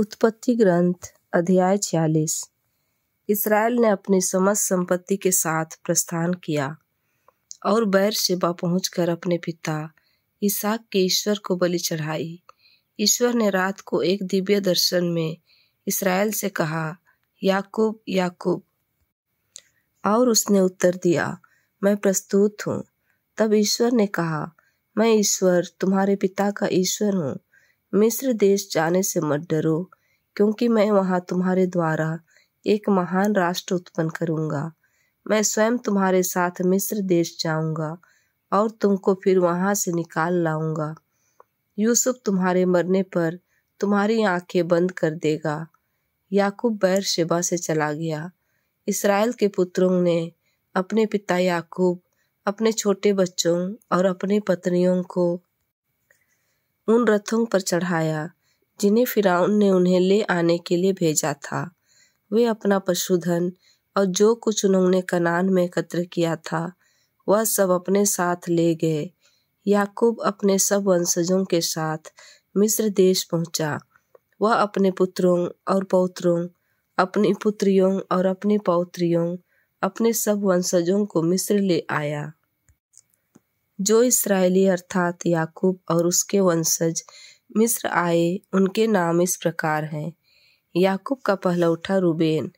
उत्पत्ति ग्रंथ अध्याय छियालीस इसराइल ने अपनी समस्त संपत्ति के साथ प्रस्थान किया और बैर शेबा पहुँच अपने पिता ईसाक के ईश्वर को बलि चढ़ाई ईश्वर ने रात को एक दिव्य दर्शन में इसराइल से कहा याकूब याकूब और उसने उत्तर दिया मैं प्रस्तुत हूँ तब ईश्वर ने कहा मैं ईश्वर तुम्हारे पिता का ईश्वर हूँ मिस्र देश जाने से मत डरो क्योंकि मैं वहाँ तुम्हारे द्वारा एक महान राष्ट्र उत्पन्न करूँगा मैं स्वयं तुम्हारे साथ मिस्र देश जाऊँगा और तुमको फिर वहाँ से निकाल लाऊंगा यूसुफ तुम्हारे मरने पर तुम्हारी आंखें बंद कर देगा याकूब बैर शेबा से चला गया इसराइल के पुत्रों ने अपने पिता याकूब अपने छोटे बच्चों और अपनी पत्नियों को उन रथों पर चढ़ाया जिन्हें फिराउन ने उन्हें ले आने के लिए भेजा था वे अपना पशुधन और जो कुछ उन्होंने कनान में एकत्र किया था वह सब अपने साथ ले गए याकूब अपने सब वंशजों के साथ मिस्र देश पहुंचा वह अपने पुत्रों और पौत्रों अपनी पुत्रियों और अपनी पौत्रियों अपने सब वंशजों को मिस्र ले आया जो इसराइली अर्थात याकूब और उसके वंशज मिस्र आए उनके नाम इस प्रकार हैं याकूब का पहला उठा रूबेन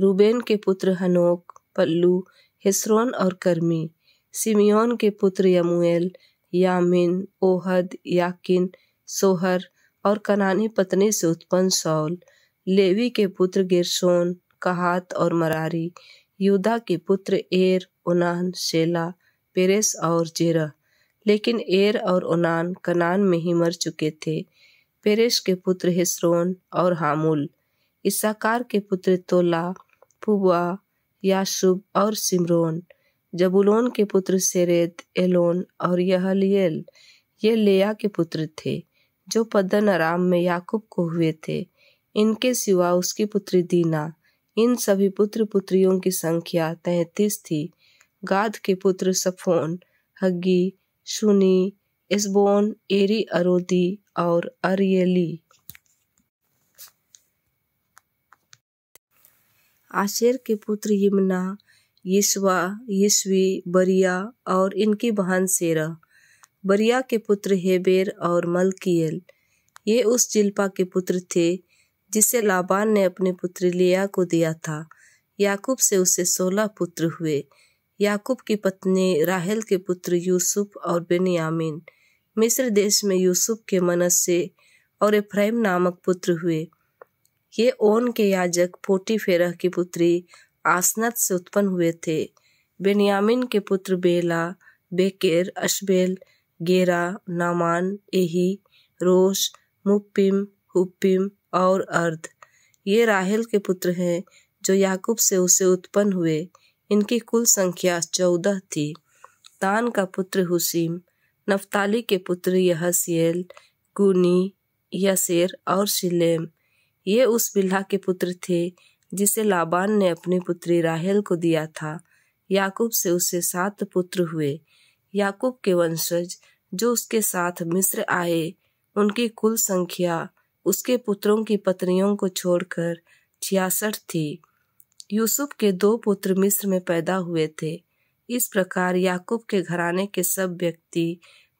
रूबेन के पुत्र हनोक पल्लू हेस्रोन और कर्मी सिमियोन के पुत्र यमुएल यामिन ओहद याकिन सोहर और कनानी पत्नी से उत्पन्न सौल लेवी के पुत्र गिरसोन कहात और मरारी युदा के पुत्र एर उनान शेला पेरेस और जेरह लेकिन एर और ओनान कनान में ही मर चुके थे पेरेश के पुत्र हिसरोन और हामुल इसाकार के पुत्र तोला पुआ याशुब और सिमरोन जबुलोन के पुत्र सेरेत एलोन और यहलियल ये लेया के पुत्र थे जो पदन आराम में याकूब को हुए थे इनके सिवा उसकी पुत्री दीना इन सभी पुत्र पुत्रियों की संख्या तैतीस थी गाद के पुत्र सफोन हग्गी सुनी इसबोन एरी अरोदी और अरियली आशेर के पुत्र यमुना यशवा यशवी बरिया और इनकी बहन सेरा बरिया के पुत्र हेबेर और मलकियल ये उस जिल्पा के पुत्र थे जिसे लाबान ने अपने पुत्र लिया को दिया था याकूब से उसे सोलह पुत्र हुए याकूब की पत्नी राहल के पुत्र यूसुफ और बेनियामिन मिस्र देश में यूसुफ के मनस और इफ्राइम नामक पुत्र हुए ये ओन के याजक पोटी फेरह की पुत्री आसनत से उत्पन्न हुए थे बेनियामिन के पुत्र बेला बेकेर अशबेल गेरा नामान एही रोश मुपिम हुपिम और अर्ध ये राहल के पुत्र हैं जो याकूब से उसे उत्पन्न हुए इनकी कुल संख्या चौदह थी तान का पुत्र हुसीम नफ्ताली के पुत्र यहसियल गुनी यसेर और शिलेम ये उस बिल्हा के पुत्र थे जिसे लाबान ने अपनी पुत्री राहेल को दिया था याकूब से उसे सात पुत्र हुए याकूब के वंशज जो उसके साथ मिस्र आए उनकी कुल संख्या उसके पुत्रों की पत्नियों को छोड़कर छियासठ थी यूसुफ के दो पुत्र मिस्र में पैदा हुए थे इस प्रकार याकूब के घराने के सब व्यक्ति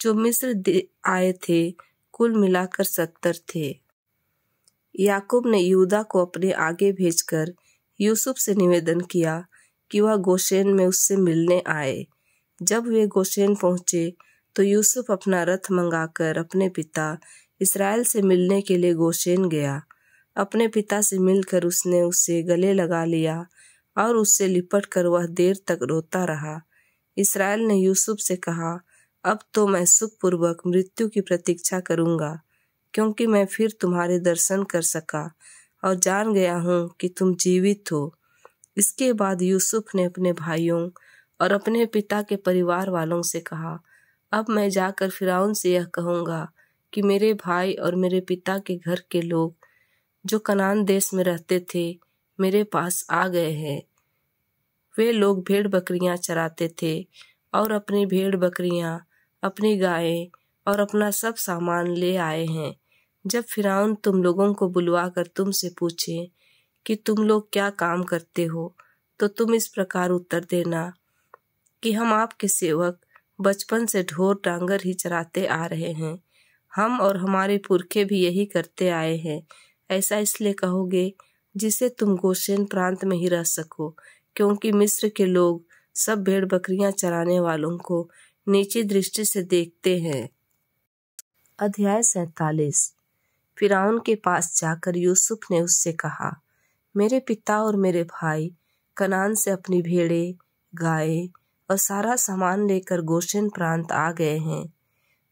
जो मिस्र आए थे कुल मिलाकर सत्तर थे याकूब ने यूदा को अपने आगे भेजकर यूसुफ से निवेदन किया कि वह गोशेन में उससे मिलने आए जब वे गोशेन पहुंचे तो यूसुफ अपना रथ मंगाकर अपने पिता इसराइल से मिलने के लिए गोशेन गया अपने पिता से मिलकर उसने उसे गले लगा लिया और उससे लिपट कर वह देर तक रोता रहा इसराइल ने यूसुफ से कहा अब तो मैं सुखपूर्वक मृत्यु की प्रतीक्षा करूंगा क्योंकि मैं फिर तुम्हारे दर्शन कर सका और जान गया हूँ कि तुम जीवित हो इसके बाद यूसुफ ने अपने भाइयों और अपने पिता के परिवार वालों से कहा अब मैं जाकर फिराउन से यह कहूँगा कि मेरे भाई और मेरे पिता के घर के लोग जो कनान देश में रहते थे मेरे पास आ गए हैं वे लोग भेड़ बकरियां चराते थे और अपनी भेड़ बकरियां अपनी गायें और अपना सब सामान ले आए हैं जब फिराउन तुम लोगों को बुलवा कर तुमसे पूछे कि तुम लोग क्या काम करते हो तो तुम इस प्रकार उत्तर देना कि हम आपके सेवक बचपन से ढोर डांगर ही चराते आ रहे हैं हम और हमारे पुरखे भी यही करते आए हैं ऐसा इसलिए कहोगे जिसे तुम गोशेन प्रांत में ही रह सको क्योंकि मिस्र के लोग सब भेड़ बकरियां चराने वालों को नीची दृष्टि से देखते हैं अध्याय सैतालीस फिराउन के पास जाकर यूसुफ ने उससे कहा मेरे पिता और मेरे भाई कनान से अपनी भेड़े गाय और सारा सामान लेकर गोशेन प्रांत आ गए हैं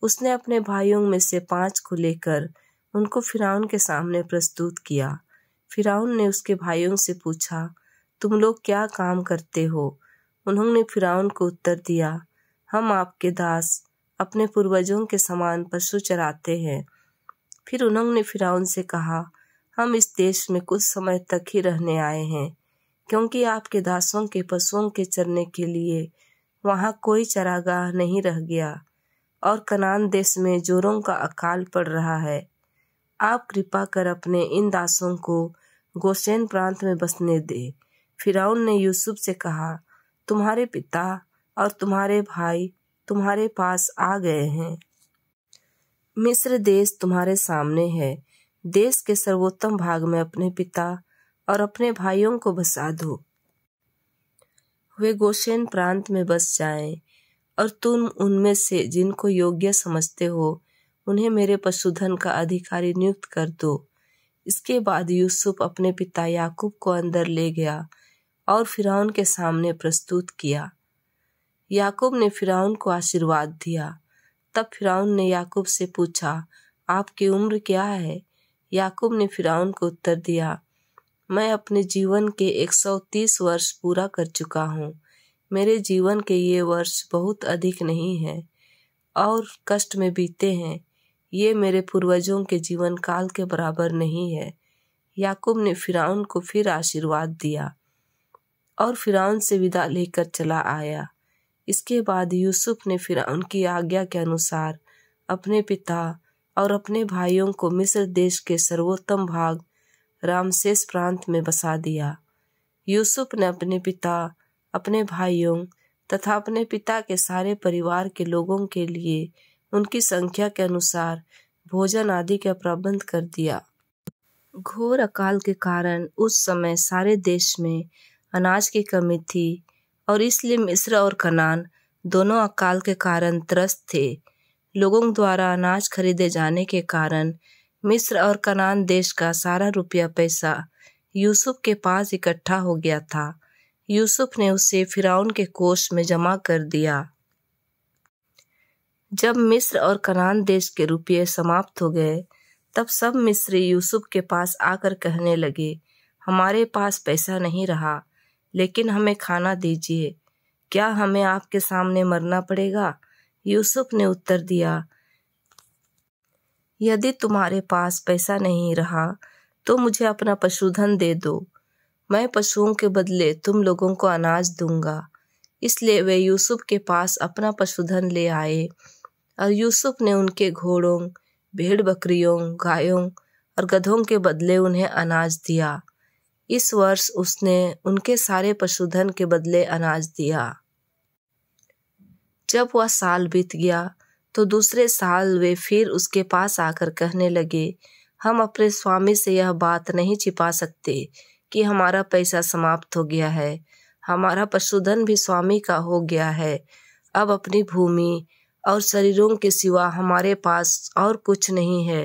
उसने अपने भाइयों में से पांच को लेकर उनको फिराउन के सामने प्रस्तुत किया फिराउन ने उसके भाइयों से पूछा तुम लोग क्या काम करते हो उन्होंने फिराउन को उत्तर दिया हम आपके दास अपने पूर्वजों के समान पशु चराते हैं फिर उन्होंने फिराउन से कहा हम इस देश में कुछ समय तक ही रहने आए हैं क्योंकि आपके दासों के पशुओं के चरने के लिए वहाँ कोई चरागाह नहीं रह गया और कनान देश में जोरों का अकाल पड़ रहा है आप कृपा कर अपने इन दासों को गोसेन प्रांत में बसने दे फिराउन ने यूसुफ से कहा तुम्हारे पिता और तुम्हारे भाई तुम्हारे पास आ गए हैं मिस्र देश तुम्हारे सामने है देश के सर्वोत्तम भाग में अपने पिता और अपने भाइयों को बसा दो वे गोशेन प्रांत में बस जाएं और तुम उनमें से जिनको योग्य समझते हो उन्हें मेरे पशुधन का अधिकारी नियुक्त कर दो इसके बाद यूसुफ अपने पिता याकूब को अंदर ले गया और फिराउन के सामने प्रस्तुत किया याकूब ने फिराउन को आशीर्वाद दिया तब फिराउन ने याकूब से पूछा आपकी उम्र क्या है याकूब ने फिराउन को उत्तर दिया मैं अपने जीवन के 130 वर्ष पूरा कर चुका हूँ मेरे जीवन के ये वर्ष बहुत अधिक नहीं हैं और कष्ट में बीते हैं ये मेरे पूर्वजों के जीवन काल के बराबर नहीं है याकूब ने फिराउन को फिर आशीर्वाद दिया और फिराउन से विदा लेकर चला आया इसके बाद यूसुफ ने फिराउन की आज्ञा के अनुसार अपने पिता और अपने भाइयों को मिस्र देश के सर्वोत्तम भाग रामसेस प्रांत में बसा दिया यूसुफ ने अपने पिता अपने भाइयों तथा अपने पिता के सारे परिवार के लोगों के लिए उनकी संख्या के अनुसार भोजन आदि का प्रबंध कर दिया घोर अकाल के कारण उस समय सारे देश में अनाज की कमी थी और इसलिए मिस्र और कनान दोनों अकाल के कारण त्रस्त थे लोगों द्वारा अनाज खरीदे जाने के कारण मिस्र और कनान देश का सारा रुपया पैसा यूसुफ के पास इकट्ठा हो गया था यूसुफ ने उसे फिराउन के कोष में जमा कर दिया जब मिस्र और कनान देश के रुपये समाप्त हो गए तब सब मिस्री यूसुफ के पास आकर कहने लगे हमारे पास पैसा नहीं रहा लेकिन हमें खाना दीजिए क्या हमें आपके सामने मरना पड़ेगा यूसुफ ने उत्तर दिया यदि तुम्हारे पास पैसा नहीं रहा तो मुझे अपना पशुधन दे दो मैं पशुओं के बदले तुम लोगों को अनाज दूंगा इसलिए वे यूसुफ के पास अपना पशुधन ले आए और यूसुफ ने उनके घोड़ों भेड़ बकरियों गायों और गधों के बदले उन्हें अनाज दिया इस वर्ष उसने उनके सारे पशुधन के बदले अनाज दिया जब वह साल बीत गया तो दूसरे साल वे फिर उसके पास आकर कहने लगे हम अपने स्वामी से यह बात नहीं छिपा सकते कि हमारा पैसा समाप्त हो गया है हमारा पशुधन भी स्वामी का हो गया है अब अपनी भूमि और शरीरों के सिवा हमारे पास और कुछ नहीं है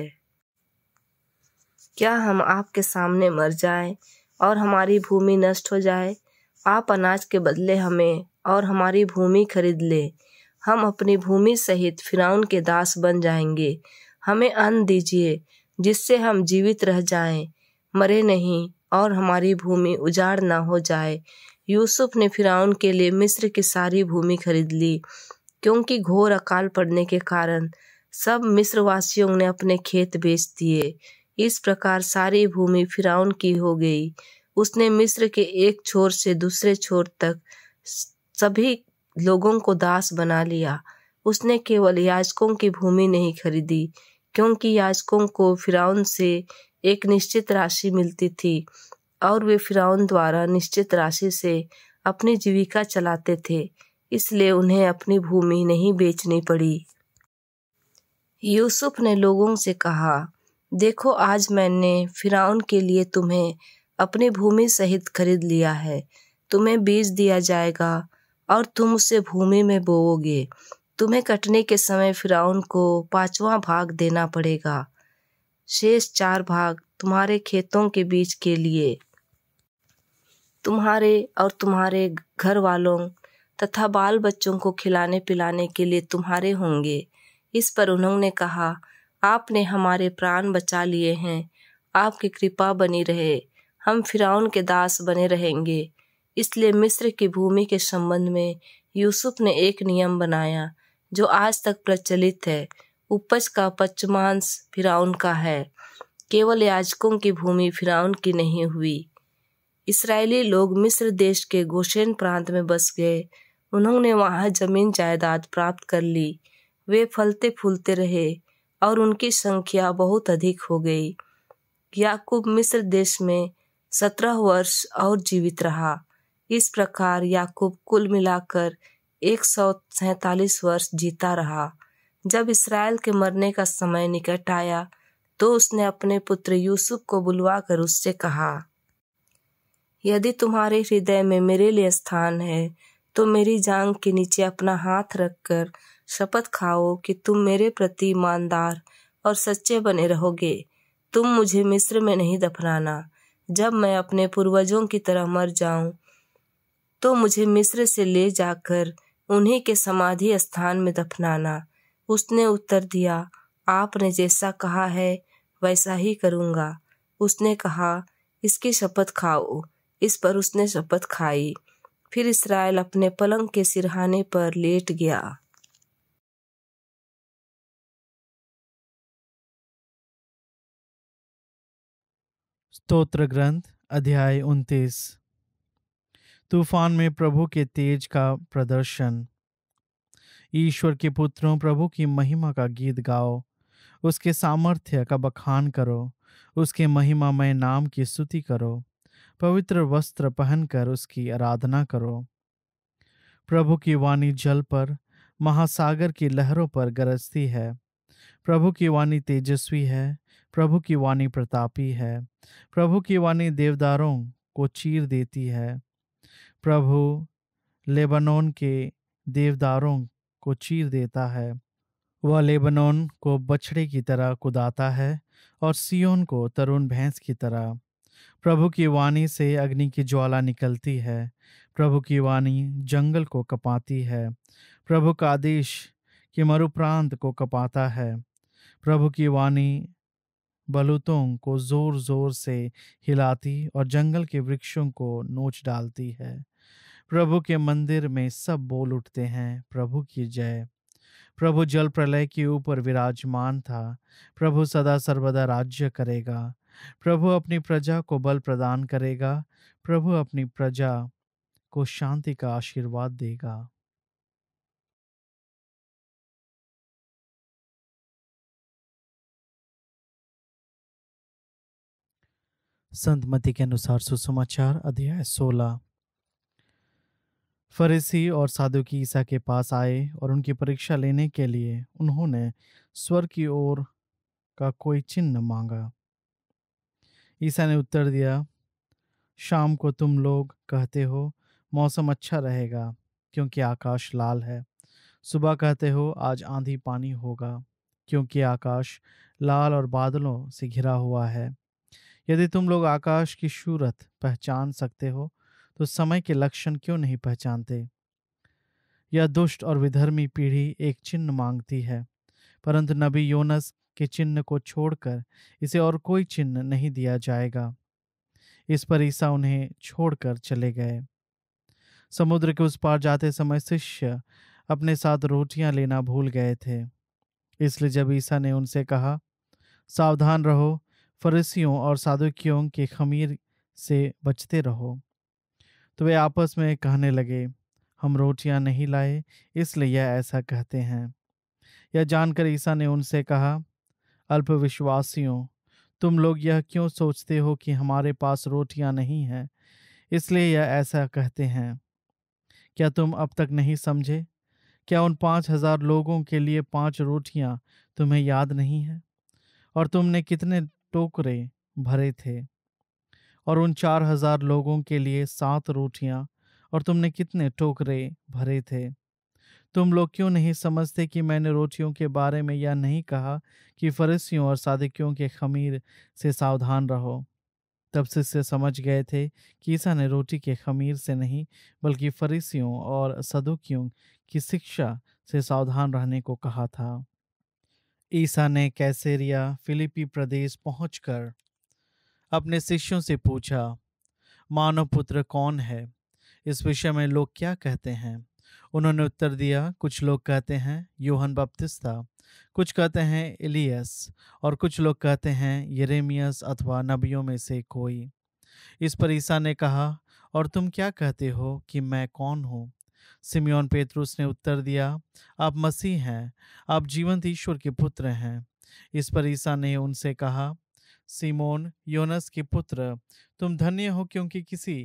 क्या हम आपके सामने मर जाएं और हमारी भूमि नष्ट हो जाए आप अनाज के बदले हमें और हमारी भूमि खरीद ले हम अपनी भूमि सहित फिराउन के दास बन जाएंगे हमें अन्न दीजिए जिससे हम जीवित रह जाएं मरे नहीं और हमारी भूमि उजाड़ ना हो जाए यूसुफ ने फिराउन के लिए मिस्र की सारी भूमि खरीद ली क्योंकि घोर अकाल पड़ने के कारण सब मिस्रवासियों ने अपने खेत बेच दिए इस प्रकार सारी भूमि फिराउन की हो गई उसने मिस्र के एक छोर से दूसरे छोर तक सभी लोगों को दास बना लिया उसने केवल याचकों की भूमि नहीं खरीदी क्योंकि याचकों को फिराउन से एक निश्चित राशि मिलती थी और वे फिराउन द्वारा निश्चित राशि से अपनी जीविका चलाते थे इसलिए उन्हें अपनी भूमि नहीं बेचनी पड़ी यूसुफ ने लोगों से कहा देखो आज मैंने फिराउन के लिए तुम्हें अपनी भूमि सहित खरीद लिया है तुम्हें बीज दिया जाएगा और तुम उसे भूमि में बोओगे तुम्हें कटने के समय फिराउन को पांचवा भाग देना पड़ेगा शेष चार भाग तुम्हारे खेतों के बीच के लिए तुम्हारे और तुम्हारे घर वालों तथा बाल बच्चों को खिलाने पिलाने के लिए तुम्हारे होंगे इस पर उन्होंने कहा आपने हमारे प्राण बचा लिए हैं आपकी कृपा बनी रहे हम फिराउन के दास बने रहेंगे इसलिए मिस्र की भूमि के संबंध में यूसुफ ने एक नियम बनाया जो आज तक प्रचलित है उपज का पचमांश फिराउन का है केवल याजकों की भूमि फिराउन की नहीं हुई इसराइली लोग मिस्र देश के गोशेन प्रांत में बस गए उन्होंने वहाँ जमीन जायदाद प्राप्त कर ली वे फलते फूलते रहे और उनकी संख्या बहुत अधिक हो गई याकूब मिस्र देश में सत्रह वर्ष और जीवित रहा इस प्रकार याकूब कुल मिलाकर एक सौ सैतालीस वर्ष जीता रहा जब इसराइल के मरने का समय निकट आया तो उसने अपने पुत्र यूसुफ को बुलवाकर उससे कहा यदि तुम्हारे हृदय में मेरे लिए स्थान है तो मेरी जांग के नीचे अपना हाथ रखकर शपथ खाओ कि तुम मेरे प्रति ईमानदार और सच्चे बने रहोगे तुम मुझे मिस्र में नहीं दफनाना जब मैं अपने पूर्वजों की तरह मर जाऊं तो मुझे मिस्र से ले जाकर उन्हीं के समाधि स्थान में दफनाना उसने उत्तर दिया आपने जैसा कहा है वैसा ही करूँगा उसने कहा इसकी शपथ खाओ इस पर उसने शपथ खाई फिर इसराइल अपने पलंग के सिरहाने पर लेट गया स्तोत्र ग्रंथ अध्याय उन्तीस तूफान में प्रभु के तेज का प्रदर्शन ईश्वर के पुत्रों प्रभु की महिमा का गीत गाओ उसके सामर्थ्य का बखान करो उसके महिमा में नाम की स्तुति करो पवित्र वस्त्र पहनकर उसकी आराधना करो प्रभु की वाणी जल पर महासागर की लहरों पर गरजती है प्रभु की वाणी तेजस्वी है प्रभु की वाणी प्रतापी है प्रभु की वाणी देवदारों को चीर देती है प्रभु लेबनोन के देवदारों को चीर देता है वह लेबनोन को बछड़े की तरह कुदाता है और सियोन को तरुण भैंस की तरह प्रभु की वाणी से अग्नि की ज्वाला निकलती है प्रभु की वाणी जंगल को कपाती है प्रभु का आदेश के मरुप्रांत को कपाता है प्रभु की वाणी बलूतों को जोर जोर से हिलाती और जंगल के वृक्षों को नोच डालती है प्रभु के मंदिर में सब बोल उठते हैं प्रभु की जय प्रभु जल प्रलय के ऊपर विराजमान था प्रभु सदा सर्वदा राज्य करेगा प्रभु अपनी प्रजा को बल प्रदान करेगा प्रभु अपनी प्रजा को शांति का आशीर्वाद देगा संतमति के अनुसार सुसमाचार अध्याय सोलह फरीसी और साधु की ईसा के पास आए और उनकी परीक्षा लेने के लिए उन्होंने स्वर की ओर का कोई चिन्ह मांगा ईसा ने उत्तर दिया शाम को तुम लोग कहते हो मौसम अच्छा रहेगा क्योंकि आकाश लाल है सुबह कहते हो आज आंधी पानी होगा क्योंकि आकाश लाल और बादलों से घिरा हुआ है यदि तुम लोग आकाश की सूरत पहचान सकते हो तो समय के लक्षण क्यों नहीं पहचानते यह दुष्ट और विधर्मी पीढ़ी एक चिन्ह मांगती है परंतु नबी योनस के चिन्ह को छोड़कर इसे और कोई चिन्ह नहीं दिया जाएगा इस पर ईसा उन्हें छोड़कर चले गए समुद्र के उस पार जाते समय शिष्य अपने साथ रोटियां लेना भूल गए थे इसलिए जब ईसा ने उनसे कहा सावधान रहो फरिसियों और साधुकियों के खमीर से बचते रहो तो वे आपस में कहने लगे हम रोटियां नहीं लाए इसलिए यह ऐसा कहते हैं यह जानकर ईसा ने उनसे कहा अल्पविश्वासियों तुम लोग यह क्यों सोचते हो कि हमारे पास रोटियां नहीं हैं इसलिए यह ऐसा कहते हैं क्या तुम अब तक नहीं समझे क्या उन पाँच हजार लोगों के लिए पांच रोटियां तुम्हें याद नहीं हैं और तुमने कितने टोकरे भरे थे और उन चार हजार लोगों के लिए सात रोटियां और तुमने कितने टोकरे भरे थे तुम लोग क्यों नहीं समझते कि मैंने रोटियों के बारे में यह नहीं कहा कि फरिसियों और सादिकियों के खमीर से सावधान रहो तब शिष्य समझ गए थे कि ईसा ने रोटी के खमीर से नहीं बल्कि फरीसियों और सदुकियों की शिक्षा से सावधान रहने को कहा था ईसा ने कैसेरिया फिलिपी प्रदेश पहुंचकर अपने शिष्यों से पूछा मानव पुत्र कौन है इस विषय में लोग क्या कहते हैं उन्होंने उत्तर दिया कुछ लोग कहते हैं योहन बपतिस्ता कुछ कहते हैं इलियस और कुछ लोग कहते हैं यरेमियस अथवा नबियों में से कोई इस पर ईसा ने कहा और तुम क्या कहते हो कि मैं कौन हूँ सिमियोन पेतरुस ने उत्तर दिया आप मसीह हैं आप जीवंत ईश्वर के पुत्र हैं इस पर ईसा ने उनसे कहा सीमोन योनस के पुत्र तुम धन्य हो क्योंकि किसी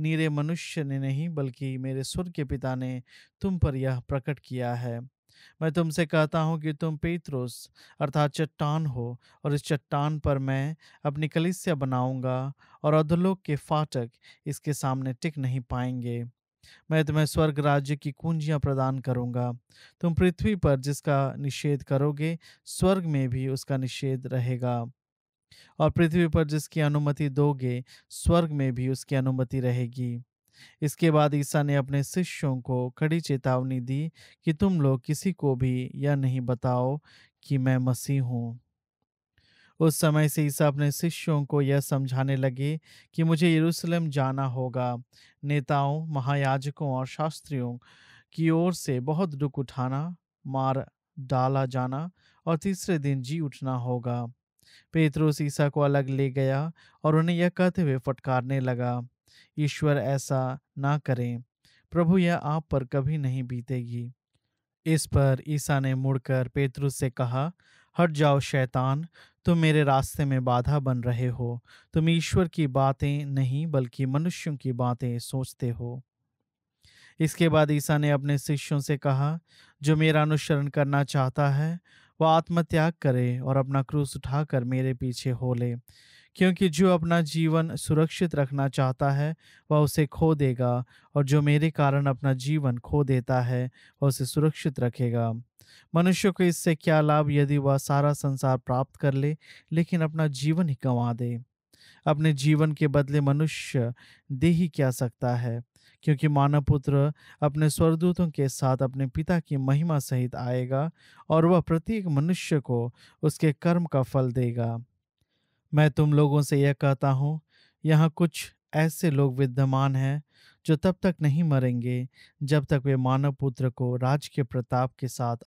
नीरे मनुष्य ने नहीं बल्कि मेरे सुर के पिता ने तुम पर यह प्रकट किया है मैं तुमसे कहता हूँ कि तुम पेत्रोस अर्थात चट्टान हो और इस चट्टान पर मैं अपनी कलिसिया बनाऊंगा और अधलोक के फाटक इसके सामने टिक नहीं पाएंगे मैं तुम्हें स्वर्ग राज्य की कुंजियां प्रदान करूंगा तुम पृथ्वी पर जिसका निषेध करोगे स्वर्ग में भी उसका निषेध रहेगा और पृथ्वी पर जिसकी अनुमति दोगे स्वर्ग में भी उसकी अनुमति रहेगी इसके बाद ईसा ने अपने शिष्यों को कड़ी चेतावनी दी कि तुम लोग किसी को भी यह नहीं बताओ कि मैं मसीह हूँ उस समय से ईसा अपने शिष्यों को यह समझाने लगे कि मुझे यरूशलेम जाना होगा नेताओं महायाजकों और शास्त्रियों की ओर से बहुत दुख उठाना मार डाला जाना और तीसरे दिन जी उठना होगा पेतरोस ईसा को अलग ले गया और उन्हें यह कहते हुए फटकारने लगा ईश्वर ऐसा ना करें प्रभु यह आप पर कभी नहीं बीतेगी इस पर ईसा ने मुड़कर पेतरुस से कहा हट जाओ शैतान तुम मेरे रास्ते में बाधा बन रहे हो तुम ईश्वर की बातें नहीं बल्कि मनुष्यों की बातें सोचते हो इसके बाद ईसा ने अपने शिष्यों से कहा जो मेरा अनुसरण करना चाहता है वह आत्मत्याग करे और अपना क्रूस उठाकर मेरे पीछे हो ले क्योंकि जो अपना जीवन सुरक्षित रखना चाहता है वह उसे खो देगा और जो मेरे कारण अपना जीवन खो देता है वह उसे सुरक्षित रखेगा मनुष्य को इससे क्या लाभ यदि वह सारा संसार प्राप्त कर ले, लेकिन अपना जीवन ही गंवा दे अपने जीवन के बदले मनुष्य दे ही क्या सकता है क्योंकि मानव पुत्र अपने स्वर्गदूतों के साथ अपने पिता की महिमा सहित आएगा और वह प्रत्येक मनुष्य को उसके कर्म का फल देगा मैं तुम लोगों से यह कहता हूँ यहाँ कुछ ऐसे लोग विद्यमान हैं जो तब तक नहीं मरेंगे जब तक वे मानव पुत्र को राज के प्रताप के साथ